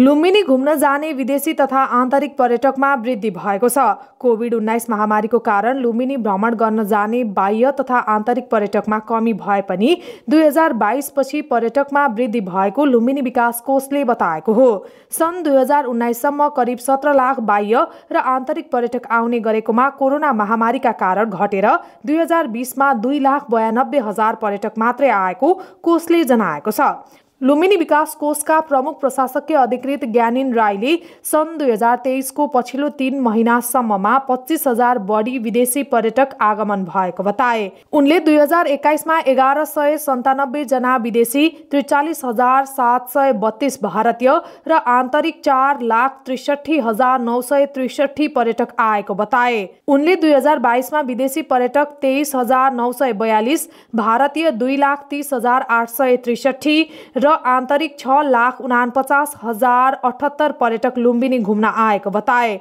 लुम्बिनी घुम्न जाने विदेशी तथा आन्तरिक पर्यटकमा वृद्धि भएको छ कोभिड उन्नाइस महामारीको कारण लुम्बिनी भ्रमण गर्न जाने बाह्य तथा आन्तरिक पर्यटकमा कमी भए पनि दुई हजार बाइसपछि पर्यटकमा वृद्धि भएको लुम्बिनी विकास कोषले बताएको हो सन् दुई हजार उन्नाइससम्म करिब सत्र लाख बाह्य र आन्तरिक पर्यटक आउने गरेकोमा कोरोना महामारीका कारण घटेर दुई हजार बिसमा दुई लाख बयानब्बे हजार पर्यटक मात्रै आएको कोषले जनाएको छ लुम्बिनी विकास कोषका प्रमुख प्रशासकीय अधिकृत ज्ञानिन राईले सन् दुई हजार तेइसको पछिल्लो तीन महिनासम्ममा पच्चिस हजार बढी विदेशी पर्यटक आगमन भएको बताए उनले दुई हजार एक्काइसमा एघार सय सन्तानब्बे जना विदेशी त्रिचालिस हजार सात सय बत्तीस भारतीय र आन्तरिक चार लाख त्रिसठी हजार नौ सय त्रिसठी पर्यटक आएको बताए उनले दुई हजार बाइसमा विदेशी पर्यटक तेइस हजार नौ सय बयालिस भारतीय दुई लाख तिस हजार आठ सय त्रिसठी र आन्तरिक छ लाख उनापचास हजार अठहत्तर पर्यटक लुम्बिनी घुम्न आएको बताए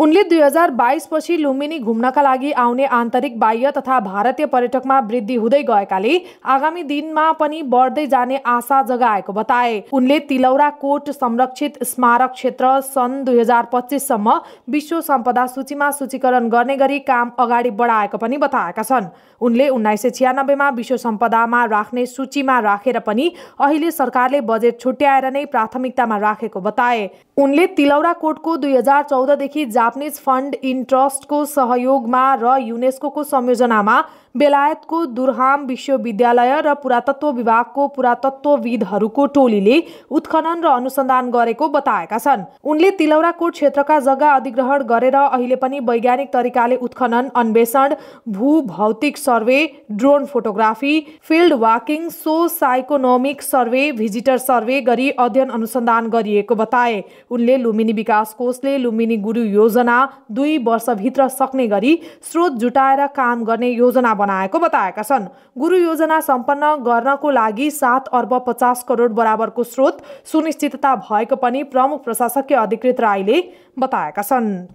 उनले दुई हजार बाइसपछि लुम्बिनी घुम्नका लागि आउने आन्तरिक बाह्य तथा भारतीय पर्यटकमा वृद्धि हुँदै गएकाले आगामी दिनमा पनि बढ्दै जाने आशा जगाएको बताए उनले तिलौरा कोट संरक्षित स्मारक क्षेत्र सन् दुई हजार पच्चिससम्म विश्व सम्पदा सूचीमा सूचीकरण गर्ने गरी काम अगाडि बढाएको पनि बताएका छन् उनले उन्नाइस सय छ्यानब्बेमा विश्व सम्पदामा राख्ने सूचीमा राखेर पनि अहिले सरकारले बजेट छुट्याएर नै प्राथमिकतामा राखेको बताए उनले तिलौरा कोटको दुई हजार चौधदेखि जापानिज फन्ड इन्ट्रस्टको सहयोगमा र युनेस्को संयोजनामा बेलायतको दुर्हाम विश्वविद्यालय र पुरातत्व विभागको पुरातत्वविदहरूको टोलीले उत्खनन र अनुसन्धान गरेको बताएका छन् उनले तिलौराकोट क्षेत्रका जग्गा अधिग्रहण गरेर अहिले पनि वैज्ञानिक तरिकाले उत्खनन अन्वेषण भू भौतिक survey drone photography field walking so socioeconomic survey visitor survey गरी अध्ययन अनुसन्धान गरिएको बताए उनले लुम्बिनी विकास कोषले लुम्बिनी गुरु योजना दुई वर्षभित्र सक्ने गरी स्रोत जुटाएर काम गर्ने योजना बनाएको बताएका छन् गुरु योजना सम्पन्न गर्नको लागि सात अर्ब पचास करोड बराबरको स्रोत सुनिश्चितता भएको पनि प्रमुख प्रशासकीय अधिकृत राईले बताएका छन्